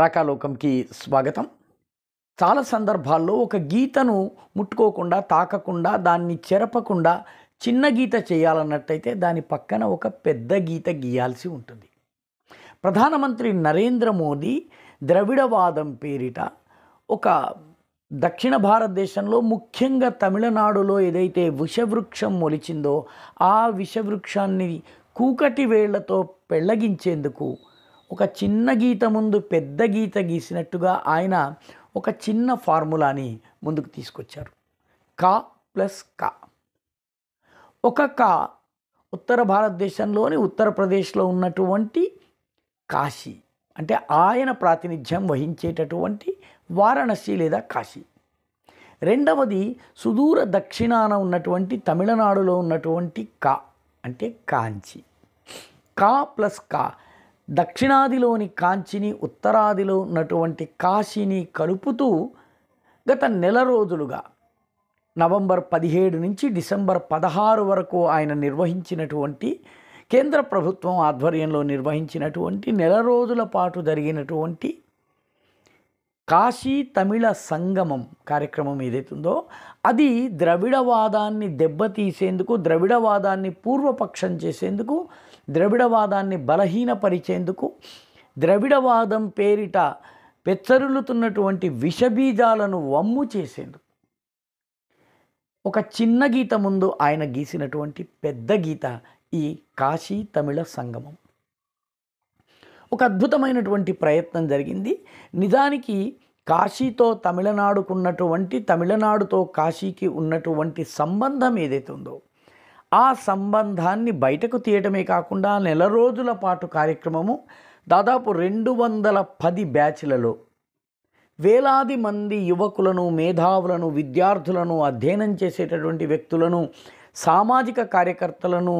రకాలోకంకి స్వాగతం చాలా సందర్భాల్లో ఒక గీతను ముట్టుకోకుండా తాకకుండా దాన్ని చెరపకుండా చిన్న గీత చేయాలన్నట్టయితే దాని పక్కన ఒక పెద్ద గీత గీయాల్సి ఉంటుంది ప్రధానమంత్రి నరేంద్ర మోదీ ద్రవిడవాదం పేరిట ఒక దక్షిణ భారతదేశంలో ముఖ్యంగా తమిళనాడులో ఏదైతే విషవృక్షం మొలిచిందో ఆ విషవృక్షాన్ని కూకటి వేళ్లతో పెళ్లగించేందుకు ఒక చిన్న గీత ముందు పెద్ద గీత గీసినట్టుగా ఆయన ఒక చిన్న ఫార్ములాని ముందుకు తీసుకొచ్చారు కా ప్లస్ కా ఒక కా ఉత్తర భారతదేశంలోని ఉత్తరప్రదేశ్లో ఉన్నటువంటి కాశీ అంటే ఆయన ప్రాతినిధ్యం వహించేటటువంటి వారణాసి లేదా కాశీ రెండవది సుదూర దక్షిణాన ఉన్నటువంటి తమిళనాడులో ఉన్నటువంటి కా అంటే కాంచి కా ప్లస్ కా దక్షిణాదిలోని కాంచిని ఉత్తరాదిలో ఉన్నటువంటి కాశీని కలుపుతూ గత నెల రోజులుగా నవంబర్ పదిహేడు నుంచి డిసెంబర్ పదహారు వరకు ఆయన నిర్వహించినటువంటి కేంద్ర ప్రభుత్వం ఆధ్వర్యంలో నిర్వహించినటువంటి నెల రోజుల పాటు జరిగినటువంటి కాశీ తమిళ సంగమం కార్యక్రమం ఏదైతుందో అది ద్రవిడవాదాన్ని దెబ్బతీసేందుకు ద్రవిడవాదాన్ని పూర్వపక్షం చేసేందుకు ద్రవిడవాదాన్ని బలహీనపరిచేందుకు ద్రవిడవాదం పేరిట పెచ్చరులుతున్నటువంటి విషబీజాలను వమ్ము చేసేందుకు ఒక చిన్న గీత ముందు ఆయన గీసినటువంటి పెద్ద గీత ఈ కాశీ తమిళ సంగమం ఒక అద్భుతమైనటువంటి ప్రయత్నం జరిగింది నిజానికి కాశీతో తమిళనాడుకున్నటువంటి తమిళనాడుతో కాశీకి ఉన్నటువంటి సంబంధం ఏదైతే ఉందో ఆ సంబంధాన్ని బయటకు తీయటమే కాకుండా నెల రోజుల పాటు కార్యక్రమము దాదాపు రెండు వందల పది బ్యాచ్లలో వేలాది మంది యువకులను మేధావులను విద్యార్థులను అధ్యయనం చేసేటటువంటి వ్యక్తులను సామాజిక కార్యకర్తలను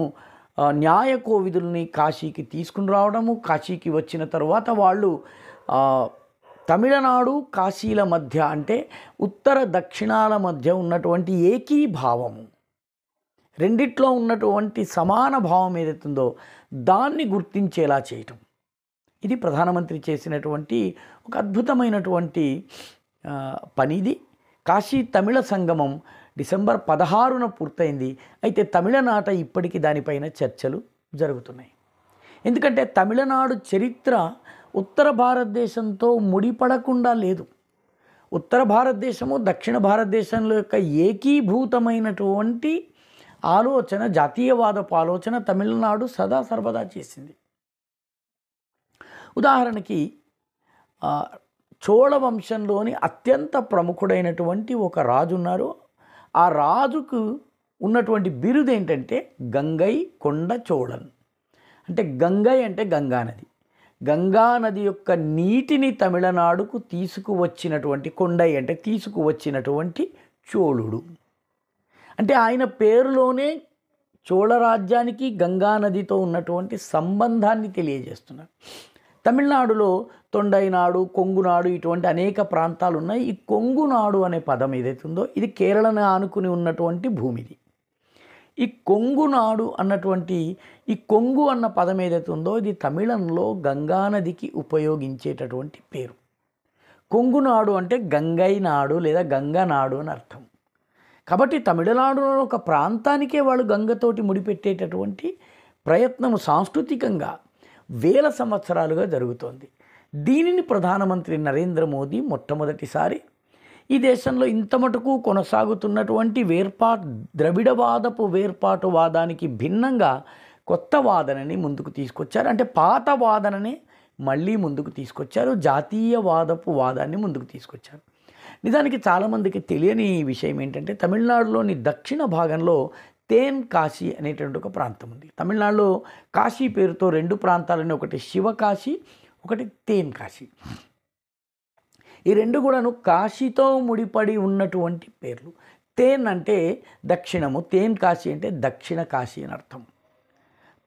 న్యాయ కోవిధుల్ని కాశీకి తీసుకుని రావడము కాశీకి వచ్చిన తర్వాత వాళ్ళు తమిళనాడు కాశీల మధ్య అంటే ఉత్తర దక్షిణాల మధ్య ఉన్నటువంటి ఏకీభావము రెండిట్లో ఉన్నటువంటి సమాన భావం ఏదైతుందో దాన్ని గుర్తించేలా చేయటం ఇది ప్రధానమంత్రి చేసినటువంటి ఒక అద్భుతమైనటువంటి పనిది కాశీ తమిళ సంగమం డిసెంబర్ పదహారున పూర్తయింది అయితే తమిళనాట ఇప్పటికీ దానిపైన చర్చలు జరుగుతున్నాయి ఎందుకంటే తమిళనాడు చరిత్ర ఉత్తర భారతదేశంతో ముడిపడకుండా లేదు ఉత్తర భారతదేశము దక్షిణ భారతదేశంలో యొక్క ఏకీభూతమైనటువంటి ఆలోచన జాతీయవాదపు ఆలోచన తమిళనాడు సదా సర్వదా చేసింది ఉదాహరణకి చోళ వంశంలోని అత్యంత ప్రముఖుడైనటువంటి ఒక రాజు ఉన్నారు ఆ రాజుకు ఉన్నటువంటి బిరుదు ఏంటంటే గంగై కొండ చోళన్ అంటే గంగై అంటే గంగానది గంగానది యొక్క నీటిని తమిళనాడుకు తీసుకువచ్చినటువంటి కొండై అంటే తీసుకువచ్చినటువంటి చోళుడు అంటే ఆయన పేరులోనే చోళరాజ్యానికి గంగానదితో ఉన్నటువంటి సంబంధాన్ని తెలియజేస్తున్నారు తమిళనాడులో తొండైనాడు కొంగునాడు ఇటువంటి అనేక ప్రాంతాలు ఉన్నాయి ఈ కొంగునాడు అనే పదం ఏదైతే ఉందో ఇది కేరళను ఆనుకుని ఉన్నటువంటి భూమిది ఈ కొంగునాడు అన్నటువంటి ఈ కొంగు అన్న పదం ఏదైతే ఉందో ఇది తమిళంలో గంగానదికి ఉపయోగించేటటువంటి పేరు కొంగునాడు అంటే గంగైనాడు లేదా గంగనాడు అని అర్థం కాబట్టి తమిళనాడులో ఒక ప్రాంతానికే వాళ్ళు గంగతోటి ముడిపెట్టేటటువంటి ప్రయత్నం సాంస్కృతికంగా వేల సంవత్సరాలుగా జరుగుతోంది దీనిని ప్రధానమంత్రి నరేంద్ర మోదీ మొట్టమొదటిసారి ఈ దేశంలో ఇంత మటుకు కొనసాగుతున్నటువంటి వేర్పాటు ద్రవిడవాదపు వేర్పాటు వాదానికి భిన్నంగా కొత్త వాదనని ముందుకు తీసుకొచ్చారు అంటే పాత వాదనని మళ్ళీ ముందుకు తీసుకొచ్చారు జాతీయవాదపు వాదాన్ని ముందుకు తీసుకొచ్చారు నిజానికి చాలామందికి తెలియని విషయం ఏంటంటే తమిళనాడులోని దక్షిణ భాగంలో తేన్ కాశీ అనేటువంటి ఒక ప్రాంతం ఉంది తమిళనాడులో కాశీ పేరుతో రెండు ప్రాంతాలని ఒకటి శివకాశీ ఒకటి తేన్ కాశీ ఈ రెండు కూడాను కాశీతో ముడిపడి ఉన్నటువంటి పేర్లు తేన్ అంటే దక్షిణము తేన్ కాశీ అంటే దక్షిణ కాశీ అని అర్థం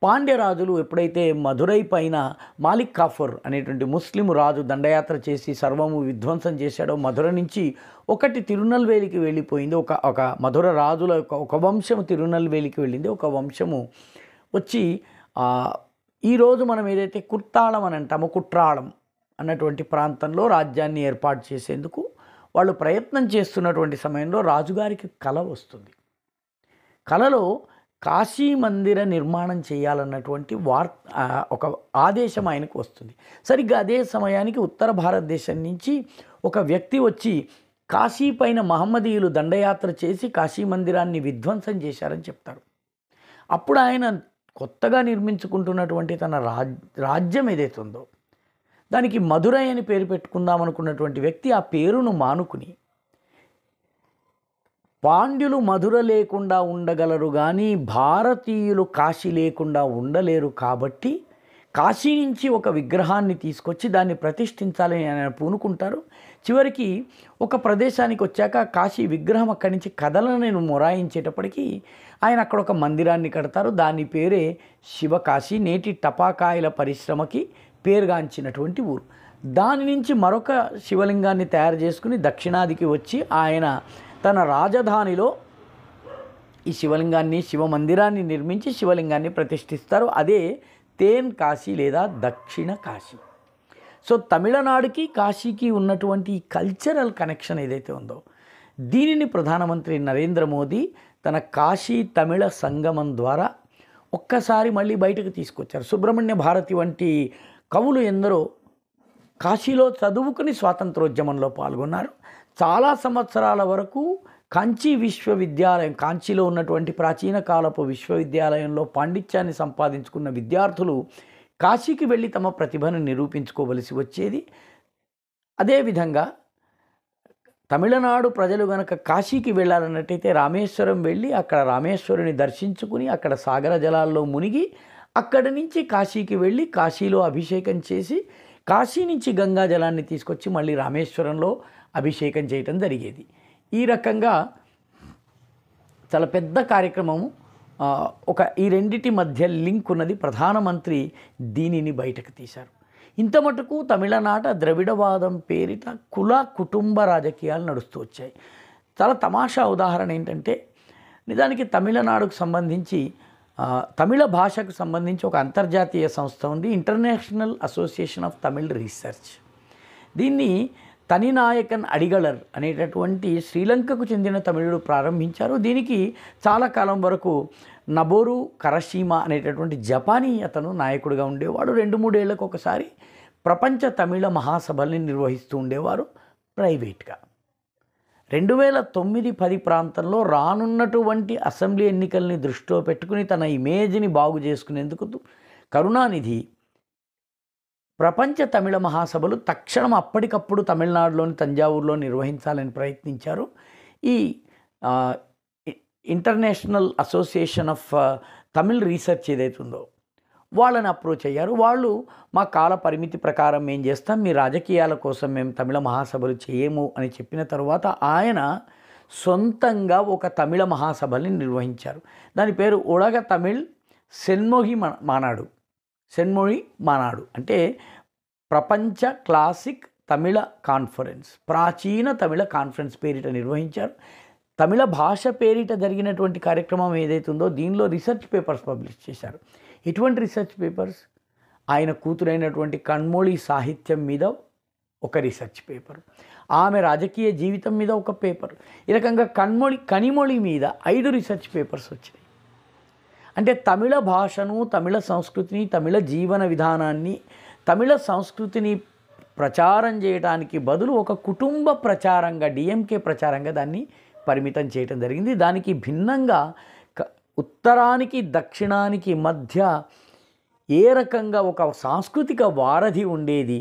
పాండ్యరాజులు ఎప్పుడైతే మధురై పైన మాలిక్ కాఫర్ అనేటువంటి ముస్లిం రాజు దండయాత్ర చేసి సర్వము విధ్వంసం చేశాడో మధుర నుంచి ఒకటి తిరునల్వేలికి వెళ్ళిపోయింది ఒక ఒక మధుర రాజుల యొక్క ఒక వంశము తిరునల్వేలికి వెళ్ళింది ఒక వంశము వచ్చి ఈరోజు మనం ఏదైతే కుర్తాళం అని అంటామో కుట్రాళం అన్నటువంటి ప్రాంతంలో రాజ్యాన్ని ఏర్పాటు చేసేందుకు వాళ్ళు ప్రయత్నం చేస్తున్నటువంటి సమయంలో రాజుగారికి కళ వస్తుంది కళలో కాశీ మందిర నిర్మాణం చేయాలన్నటువంటి వార్ ఒక ఆదేశం ఆయనకు వస్తుంది సరిగ్గా అదే సమయానికి ఉత్తర భారతదేశం నుంచి ఒక వ్యక్తి వచ్చి కాశీ పైన మహమ్మదీయులు దండయాత్ర చేసి కాశీ మందిరాన్ని విధ్వంసం చేశారని చెప్తారు అప్పుడు ఆయన కొత్తగా నిర్మించుకుంటున్నటువంటి తన రాజ్ రాజ్యం ఏదైతుందో దానికి మధురై అని పేరు పెట్టుకుందాం అనుకున్నటువంటి వ్యక్తి ఆ పేరును మానుకుని పాండ్యులు మధుర లేకుండా ఉండగలరు కానీ భారతీయులు కాశీ లేకుండా ఉండలేరు కాబట్టి కాశీ నుంచి ఒక విగ్రహాన్ని తీసుకొచ్చి దాన్ని ప్రతిష్ఠించాలని ఆయన పూనుకుంటారు చివరికి ఒక ప్రదేశానికి వచ్చాక కాశీ విగ్రహం అక్కడి నుంచి కథలను నేను మొరాయించేటప్పటికీ ఆయన అక్కడ ఒక మందిరాన్ని కడతారు దాని పేరే శివకాశీ నేటి టపాకాయల పరిశ్రమకి పేరుగాంచినటువంటి ఊరు దాని నుంచి మరొక శివలింగాన్ని తయారు చేసుకుని దక్షిణాదికి వచ్చి ఆయన తన రాజధానిలో ఈ శివలింగాన్ని శివ మందిరాన్ని నిర్మించి శివలింగాన్ని ప్రతిష్ఠిస్తారు అదే తేన్ కాశీ లేదా దక్షిణ కాశీ సో తమిళనాడుకి కాశీకి ఉన్నటువంటి కల్చరల్ కనెక్షన్ ఏదైతే ఉందో దీనిని ప్రధానమంత్రి నరేంద్ర మోదీ తన కాశీ తమిళ సంగమం ద్వారా ఒక్కసారి మళ్ళీ బయటకు తీసుకొచ్చారు సుబ్రహ్మణ్య భారతి వంటి కవులు ఎందరో కాశీలో చదువుకుని స్వాతంత్రోద్యమంలో పాల్గొన్నారు చాలా సంవత్సరాల వరకు కంచి విశ్వవిద్యాలయం కాంచీలో ఉన్నటువంటి ప్రాచీన కాలపు విశ్వవిద్యాలయంలో పాండిత్యాన్ని సంపాదించుకున్న విద్యార్థులు కాశీకి వెళ్ళి తమ ప్రతిభను నిరూపించుకోవలసి వచ్చేది అదేవిధంగా తమిళనాడు ప్రజలు గనక కాశీకి వెళ్ళాలన్నట్టయితే రామేశ్వరం వెళ్ళి అక్కడ రామేశ్వరుని దర్శించుకుని అక్కడ సాగర జలాల్లో మునిగి అక్కడి నుంచి కాశీకి వెళ్ళి కాశీలో అభిషేకం చేసి కాశీ నుంచి గంగా జలాన్ని తీసుకొచ్చి మళ్ళీ రామేశ్వరంలో అభిషేకం చేయటం జరిగేది ఈ రకంగా చాలా పెద్ద కార్యక్రమము ఒక ఈ రెండిటి మధ్య లింక్ ఉన్నది ప్రధానమంత్రి దీనిని బయటకు తీశారు ఇంత మటుకు తమిళనాట ద్రవిడవాదం పేరిట కుల కుటుంబ రాజకీయాలు నడుస్తూ వచ్చాయి చాలా తమాషా ఉదాహరణ ఏంటంటే నిజానికి తమిళనాడుకు సంబంధించి తమిళ భాషకు సంబంధించి ఒక అంతర్జాతీయ సంస్థ ఉంది international association of Tamil research దీన్ని తనినాయకన్ అడిగలర్ అనేటటువంటి శ్రీలంకకు చెందిన తమిళుడు ప్రారంభించారు దీనికి చాలా కాలం వరకు నబోరు కరషీమ అనేటటువంటి జపానీ అతను నాయకుడిగా ఉండేవాడు రెండు మూడేళ్లకు ఒకసారి ప్రపంచ తమిళ మహాసభల్ని నిర్వహిస్తూ ఉండేవారు ప్రైవేట్గా రెండు వేల తొమ్మిది పది ప్రాంతంలో రానున్నటువంటి అసెంబ్లీ ఎన్నికల్ని దృష్టిలో పెట్టుకుని తన ఇమేజ్ని బాగు చేసుకునేందుకు కరుణానిధి ప్రపంచ తమిళ మహాసభలు తక్షణం అప్పటికప్పుడు తమిళనాడులోని తంజావూరులో నిర్వహించాలని ప్రయత్నించారు ఈ international association of Tamil research ఏదైతుందో వాళ్ళని అప్రోచ్ అయ్యారు వాళ్ళు మా కాల పరిమితి ప్రకారం మేము చేస్తాం మీ రాజకీయాల కోసం మేము తమిళ మహాసభలు చేయము అని చెప్పిన తర్వాత ఆయన సొంతంగా ఒక తమిళ మహాసభని నిర్వహించారు దాని పేరు ఉడగ తమిళ్ సెన్మోహి మానాడు సెన్మోహి మానాడు అంటే ప్రపంచ క్లాసిక్ తమిళ కాన్ఫరెన్స్ ప్రాచీన తమిళ కాన్ఫరెన్స్ పేరిట నిర్వహించారు తమిళ భాష పేరిట జరిగినటువంటి కార్యక్రమం ఏదైతుందో దీనిలో రీసెర్చ్ పేపర్స్ పబ్లిష్ చేశారు ఎటువంటి రీసెర్చ్ పేపర్స్ ఆయన కూతురైనటువంటి కణ్మోళి సాహిత్యం మీద ఒక రీసెర్చ్ పేపర్ ఆమె రాజకీయ జీవితం మీద ఒక పేపర్ ఈ రకంగా కణ్మొళి కనిమొళి మీద ఐదు రీసెర్చ్ పేపర్స్ వచ్చాయి అంటే తమిళ భాషను తమిళ సంస్కృతిని తమిళ జీవన విధానాన్ని తమిళ సంస్కృతిని ప్రచారం చేయడానికి బదులు ఒక కుటుంబ ప్రచారంగా డిఎంకే ప్రచారంగా దాన్ని పరిమితం చేయడం జరిగింది దానికి భిన్నంగా ఉత్తరానికి దక్షిణానికి మధ్య ఏ రకంగా ఒక సాంస్కృతిక వారధి ఉండేది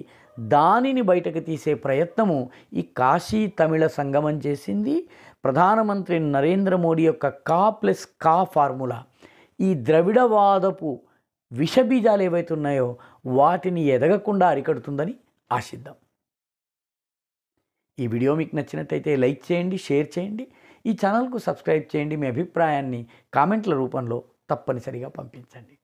దానిని బయటకు తీసే ప్రయత్నము ఈ కాశీ తమిళ సంగమం చేసింది ప్రధానమంత్రి నరేంద్ర మోడీ యొక్క కా ప్లస్ కా ఫార్ములా ఈ ద్రవిడవాదపు విషబీజాలు ఏవైతే ఉన్నాయో వాటిని ఎదగకుండా అరికడుతుందని ఆశిద్దాం ఈ వీడియో మీకు నచ్చినట్టయితే లైక్ చేయండి షేర్ చేయండి ఈ ఛానల్కు సబ్స్క్రైబ్ చేయండి మీ అభిప్రాయాన్ని కామెంట్ల రూపంలో తప్పనిసరిగా పంపించండి